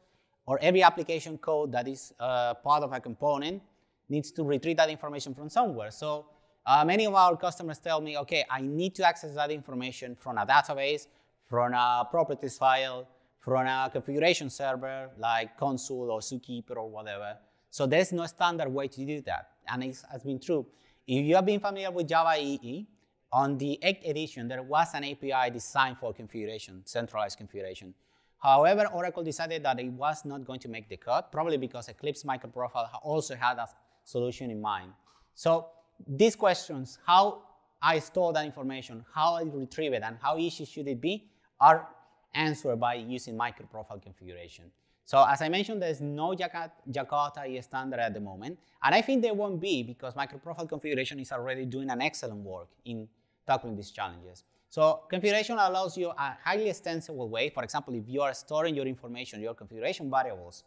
or every application code that is uh, part of a component needs to retrieve that information from somewhere. So uh, many of our customers tell me, okay, I need to access that information from a database, from a properties file, from a configuration server like Console or Zookeeper or whatever. So there's no standard way to do that. And it has been true. If you have been familiar with Java EE, on the 8th edition, there was an API designed for configuration, centralized configuration. However, Oracle decided that it was not going to make the cut, probably because Eclipse microprofile also had a solution in mind. So these questions, how I store that information, how I retrieve it, and how easy should it be, are answer by using microprofile configuration. So as I mentioned, there's no Jakarta standard at the moment, and I think there won't be because microprofile configuration is already doing an excellent work in tackling these challenges. So configuration allows you a highly extensible way. For example, if you are storing your information, your configuration variables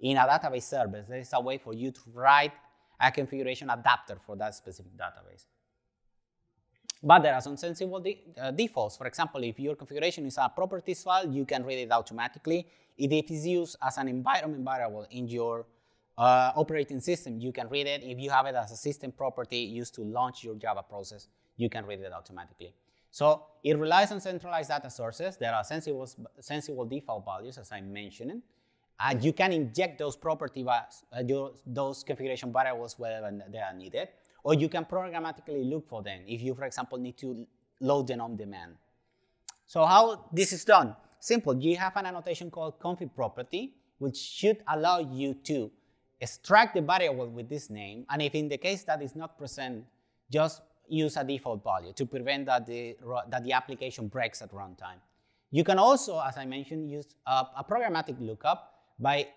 in a database service, there is a way for you to write a configuration adapter for that specific database but there are some sensible de uh, defaults. For example, if your configuration is a properties file, you can read it automatically. If it is used as an environment variable in your uh, operating system, you can read it. If you have it as a system property used to launch your Java process, you can read it automatically. So it relies on centralized data sources. There are sensible, sensible default values, as I mentioned. And you can inject those property, uh, those configuration variables wherever they are needed or you can programmatically look for them if you, for example, need to load them on demand. So how this is done? Simple, you have an annotation called config property, which should allow you to extract the variable with this name, and if in the case that is not present, just use a default value to prevent that the, that the application breaks at runtime. You can also, as I mentioned, use a, a programmatic lookup by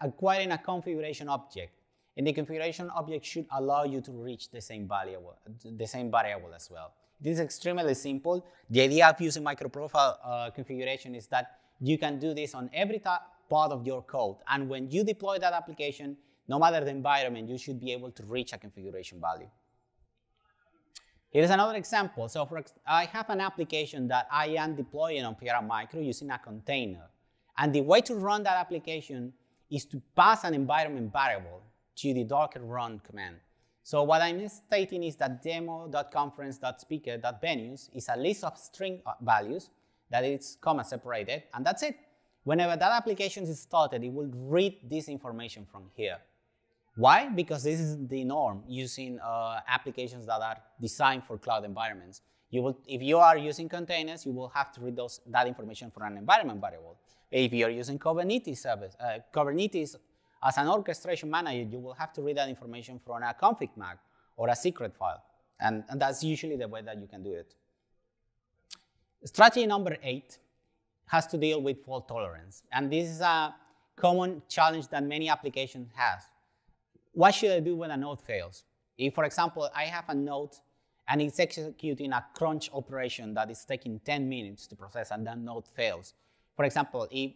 acquiring a configuration object and the configuration object should allow you to reach the same variable, the same variable as well. This is extremely simple. The idea of using microprofile uh, configuration is that you can do this on every part of your code. And when you deploy that application, no matter the environment, you should be able to reach a configuration value. Here's another example. So for, I have an application that I am deploying on Pira Micro using a container. And the way to run that application is to pass an environment variable to the Docker run command. So what I'm stating is that demo.conference.speaker.venues is a list of string values that is comma separated, and that's it. Whenever that application is started, it will read this information from here. Why? Because this is the norm using uh, applications that are designed for cloud environments. You will, if you are using containers, you will have to read those, that information from an environment variable. If you are using Kubernetes service, uh, Kubernetes as an orchestration manager, you will have to read that information from a config map or a secret file. And, and that's usually the way that you can do it. Strategy number eight has to deal with fault tolerance. And this is a common challenge that many applications have. What should I do when a node fails? If, for example, I have a node and it's executing a crunch operation that is taking 10 minutes to process and that node fails. For example, if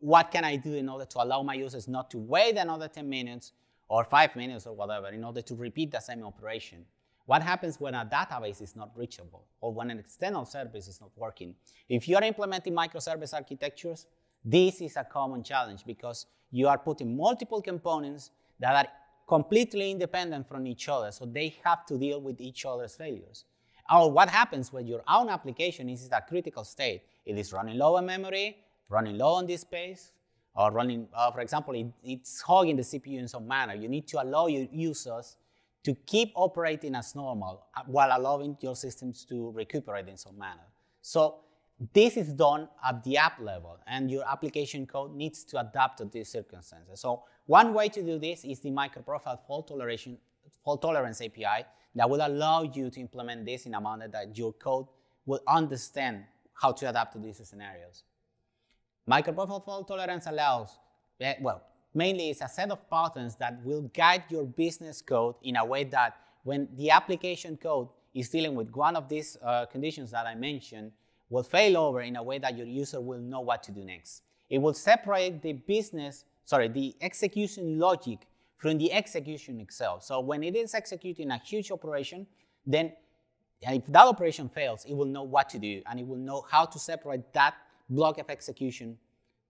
what can I do in order to allow my users not to wait another 10 minutes or five minutes or whatever in order to repeat the same operation? What happens when a database is not reachable or when an external service is not working? If you are implementing microservice architectures, this is a common challenge because you are putting multiple components that are completely independent from each other, so they have to deal with each other's failures. Or what happens when your own application is in a critical state? It is running low on memory, running low on this space, or running, uh, for example, it, it's hogging the CPU in some manner. You need to allow your users to keep operating as normal uh, while allowing your systems to recuperate in some manner. So this is done at the app level and your application code needs to adapt to these circumstances. So one way to do this is the microprofile fault toleration, fault tolerance API that will allow you to implement this in a manner that your code will understand how to adapt to these scenarios. Microprofile fault tolerance allows, eh, well, mainly it's a set of patterns that will guide your business code in a way that when the application code is dealing with one of these uh, conditions that I mentioned, will fail over in a way that your user will know what to do next. It will separate the business, sorry, the execution logic from the execution itself. So when it is executing a huge operation, then if that operation fails, it will know what to do and it will know how to separate that block of execution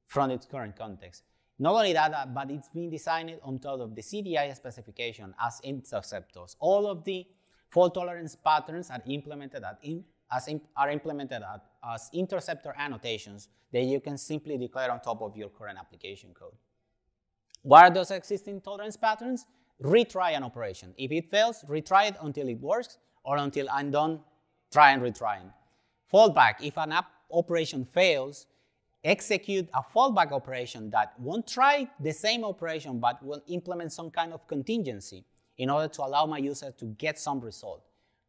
from its current context. Not only that, uh, but it's been designed on top of the CDI specification as interceptors. All of the fault tolerance patterns are implemented in, as in, are implemented at, as interceptor annotations that you can simply declare on top of your current application code. What are those existing tolerance patterns? Retry an operation. If it fails, retry it until it works, or until I'm done, try and retry. Fallback. If an app operation fails, execute a fallback operation that won't try the same operation but will implement some kind of contingency in order to allow my user to get some result.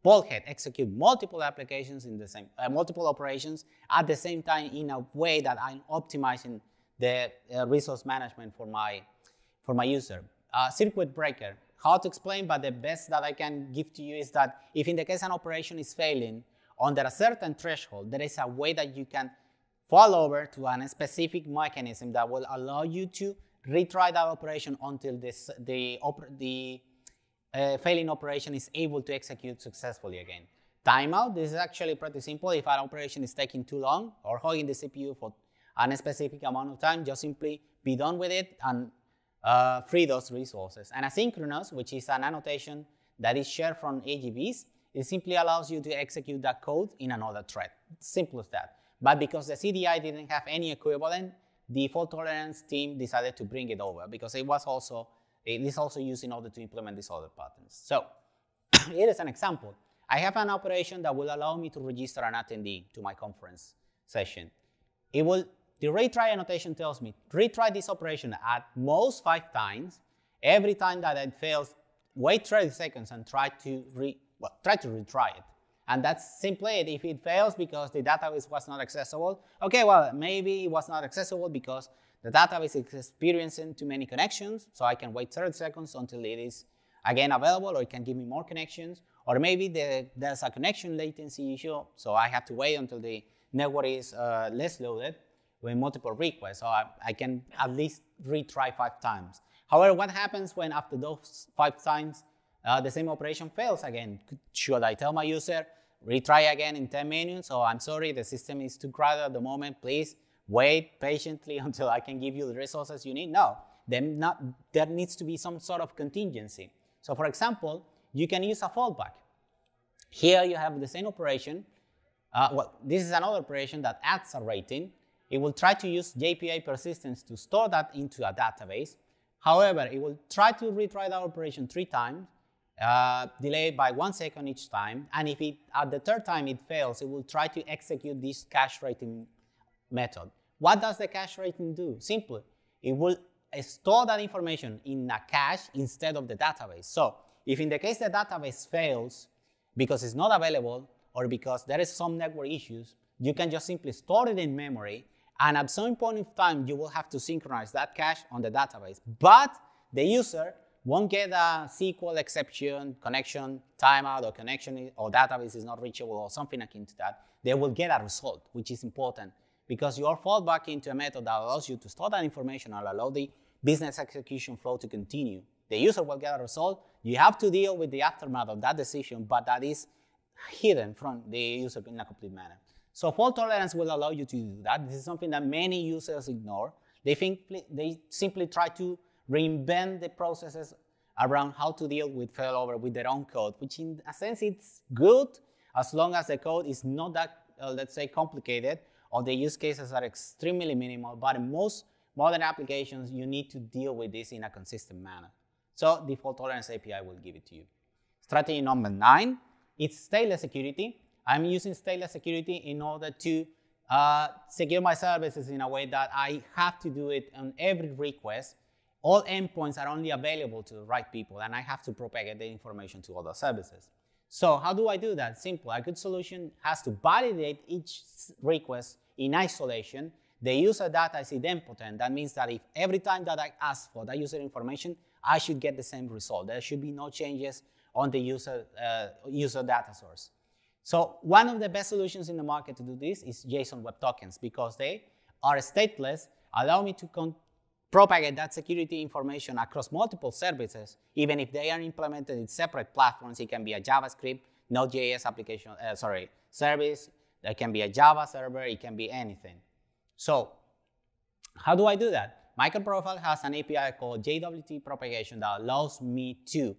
Bulkhead execute multiple applications in the same, uh, multiple operations at the same time in a way that I'm optimizing the uh, resource management for my, for my user. Uh, circuit breaker, How to explain, but the best that I can give to you is that if in the case an operation is failing, under a certain threshold, there is a way that you can fall over to a specific mechanism that will allow you to retry that operation until this, the, the uh, failing operation is able to execute successfully again. Timeout, this is actually pretty simple. If an operation is taking too long or hogging the CPU for an specific amount of time, just simply be done with it and uh, free those resources. And asynchronous, which is an annotation that is shared from AGVs, it simply allows you to execute that code in another thread. Simple as that. But because the CDI didn't have any equivalent, the fault tolerance team decided to bring it over because it was also it is also used in order to implement these other patterns. So *coughs* here is an example. I have an operation that will allow me to register an attendee to my conference session. It will, the retry annotation tells me, retry this operation at most five times. Every time that it fails, wait 30 seconds and try to re well, try to retry it. And that's simply it. If it fails because the database was not accessible, okay, well, maybe it was not accessible because the database is experiencing too many connections, so I can wait 30 seconds until it is again available or it can give me more connections. Or maybe the, there's a connection latency issue, so I have to wait until the network is uh, less loaded with multiple requests, so I, I can at least retry five times. However, what happens when after those five times uh, the same operation fails again. Should I tell my user, retry again in 10 minutes, or oh, I'm sorry, the system is too crowded at the moment, please wait patiently *laughs* until I can give you the resources you need? No, not, there needs to be some sort of contingency. So for example, you can use a fallback. Here you have the same operation. Uh, well, this is another operation that adds a rating. It will try to use JPA persistence to store that into a database. However, it will try to retry that operation three times, uh, delay by one second each time. And if it, at the third time it fails, it will try to execute this cache rating method. What does the cache rating do? Simple, it will store that information in a cache instead of the database. So if in the case the database fails because it's not available or because there is some network issues, you can just simply store it in memory and at some point in time you will have to synchronize that cache on the database. But the user won't get a SQL exception, connection timeout, or connection or database is not reachable, or something akin to that. They will get a result, which is important because you are fall back into a method that allows you to store that information and allow the business execution flow to continue. The user will get a result. You have to deal with the aftermath of that decision, but that is hidden from the user in a complete manner. So fault tolerance will allow you to do that. This is something that many users ignore. They think they simply try to reinvent the processes around how to deal with failover with their own code, which in a sense it's good as long as the code is not that, uh, let's say, complicated or the use cases are extremely minimal, but in most modern applications, you need to deal with this in a consistent manner. So default tolerance API will give it to you. Strategy number nine, it's stateless security. I'm using stateless security in order to uh, secure my services in a way that I have to do it on every request all endpoints are only available to the right people, and I have to propagate the information to other services. So how do I do that? Simple. A good solution has to validate each request in isolation. The user data is idempotent. That means that if every time that I ask for that user information, I should get the same result. There should be no changes on the user, uh, user data source. So one of the best solutions in the market to do this is JSON Web Tokens because they are stateless, allow me to, propagate that security information across multiple services, even if they are implemented in separate platforms. It can be a JavaScript, Node.js application, uh, sorry, service. There can be a Java server. It can be anything. So how do I do that? MicroProfile has an API called JWT propagation that allows me to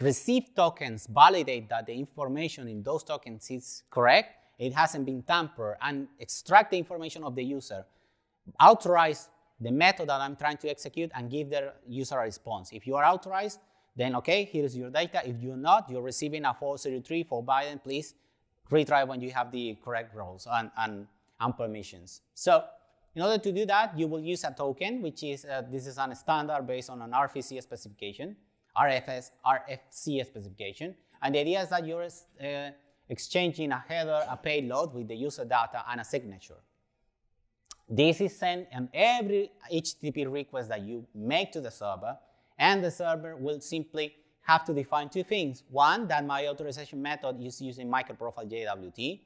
receive tokens, validate that the information in those tokens is correct, it hasn't been tampered, and extract the information of the user, authorize the method that I'm trying to execute and give the user a response. If you are authorized, then okay, here's your data. If you're not, you're receiving a 403 for Biden, please retry when you have the correct roles and, and, and permissions. So in order to do that, you will use a token, which is, uh, this is a standard based on an RFC specification, RFS, RFC specification. And the idea is that you're uh, exchanging a header, a payload with the user data and a signature. This is sent on every HTTP request that you make to the server, and the server will simply have to define two things. One, that my authorization method is using microprofile JWT,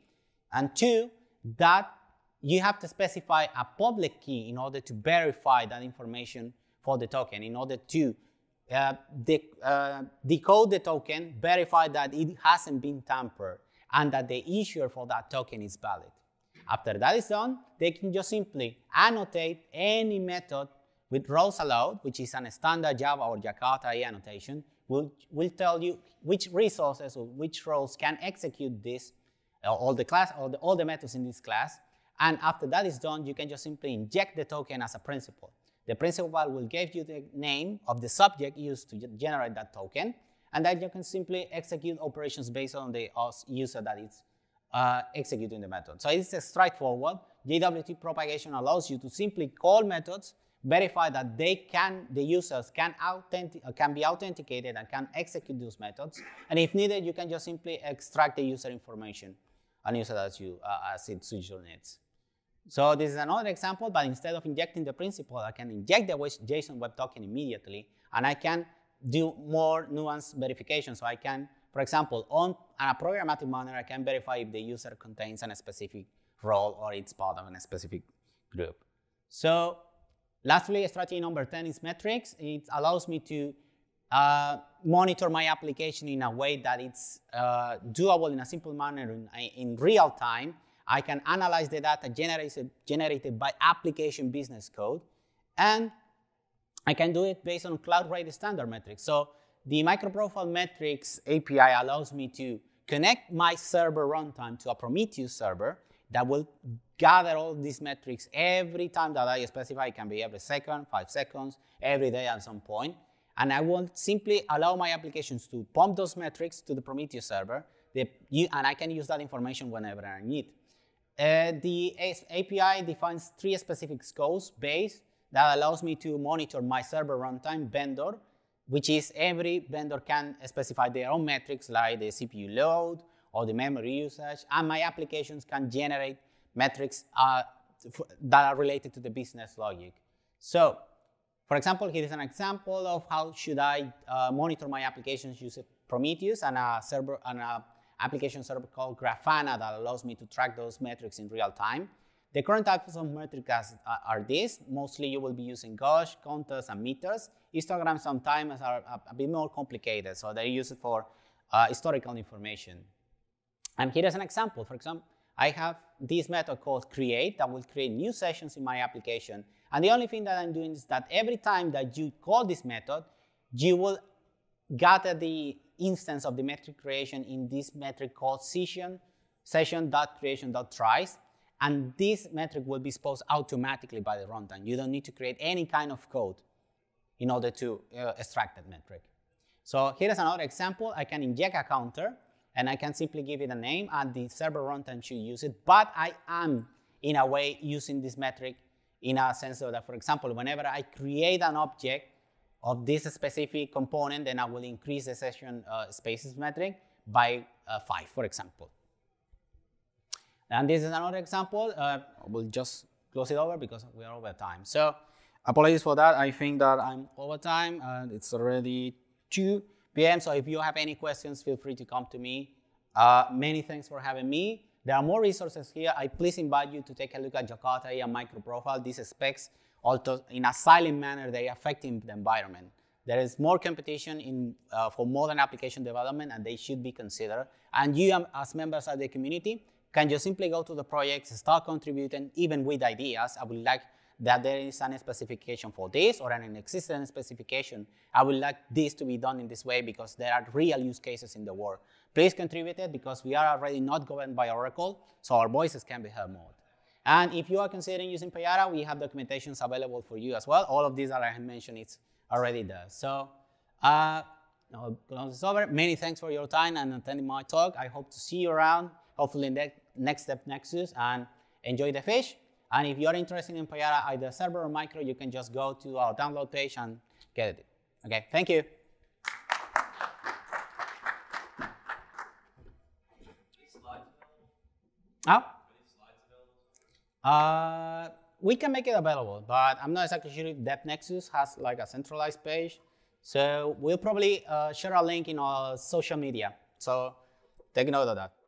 and two, that you have to specify a public key in order to verify that information for the token, in order to uh, de uh, decode the token, verify that it hasn't been tampered, and that the issuer for that token is valid. After that is done, they can just simply annotate any method with roles allowed, which is an standard Java or Jakarta annotation, will, will tell you which resources or which roles can execute this, uh, all the class, all the, all the methods in this class. And after that is done, you can just simply inject the token as a principal. The principal will give you the name of the subject used to generate that token, and then you can simply execute operations based on the uh, user that is uh, executing the method. So it's a straightforward. JWT propagation allows you to simply call methods, verify that they can, the users can, uh, can be authenticated and can execute those methods. And if needed, you can just simply extract the user information and use it as, you, uh, as it suits your needs. So this is another example, but instead of injecting the principle, I can inject the JSON web token immediately, and I can do more nuanced verification. So I can, for example, on and a programmatic manner, I can verify if the user contains a specific role or it's part of a specific group. So lastly, strategy number 10 is metrics. It allows me to uh, monitor my application in a way that it's uh, doable in a simple manner in, in, real time. I can analyze the data generated, generated by application business code, and I can do it based on cloud ready standard metrics. So the microprofile metrics API allows me to connect my server runtime to a Prometheus server that will gather all these metrics every time that I specify. It can be every second, five seconds, every day at some point. And I will simply allow my applications to pump those metrics to the Prometheus server, the, and I can use that information whenever I need. Uh, the API defines three specific scopes base that allows me to monitor my server runtime, vendor, which is every vendor can specify their own metrics like the CPU load or the memory usage, and my applications can generate metrics uh, that are related to the business logic. So, for example, here is an example of how should I uh, monitor my applications using Prometheus and a server and a application server called Grafana that allows me to track those metrics in real time. The current types of metric uh, are these. Mostly you will be using gauge, counters, and meters. Histograms sometimes are a, a bit more complicated, so they use it for uh, historical information. And here is an example. For example, I have this method called create that will create new sessions in my application. And the only thing that I'm doing is that every time that you call this method, you will gather the instance of the metric creation in this metric called session, session.creation.tries. And this metric will be exposed automatically by the runtime. You don't need to create any kind of code in order to uh, extract that metric. So here is another example. I can inject a counter and I can simply give it a name and the server runtime should use it. But I am, in a way, using this metric in a sense that, for example, whenever I create an object of this specific component, then I will increase the session uh, spaces metric by uh, five, for example. And this is another example. Uh, we'll just close it over because we are over time. So apologies for that. I think that I'm over time. and it's already 2 p.m. So if you have any questions, feel free to come to me. Uh, many thanks for having me. There are more resources here. I please invite you to take a look at Jakarta and microprofile. These specs, also in a silent manner, they affect the environment. There is more competition in, uh, for modern application development, and they should be considered. And you, um, as members of the community, can you simply go to the project, start contributing, even with ideas. I would like that there is an specification for this or an existing specification. I would like this to be done in this way because there are real use cases in the world. Please contribute it because we are already not governed by Oracle, so our voices can be heard more. And if you are considering using Payara, we have documentations available for you as well. All of these that I mentioned, is already there. So, uh, no, close this over. Many thanks for your time and attending my talk. I hope to see you around hopefully in the next step Nexus and enjoy the fish. And if you're interested in Payara, either server or micro, you can just go to our download page and get it. Okay, thank you. Oh? Uh, we can make it available, but I'm not exactly sure if DevNexus has like a centralized page. So we'll probably uh, share a link in our social media. So take note of that.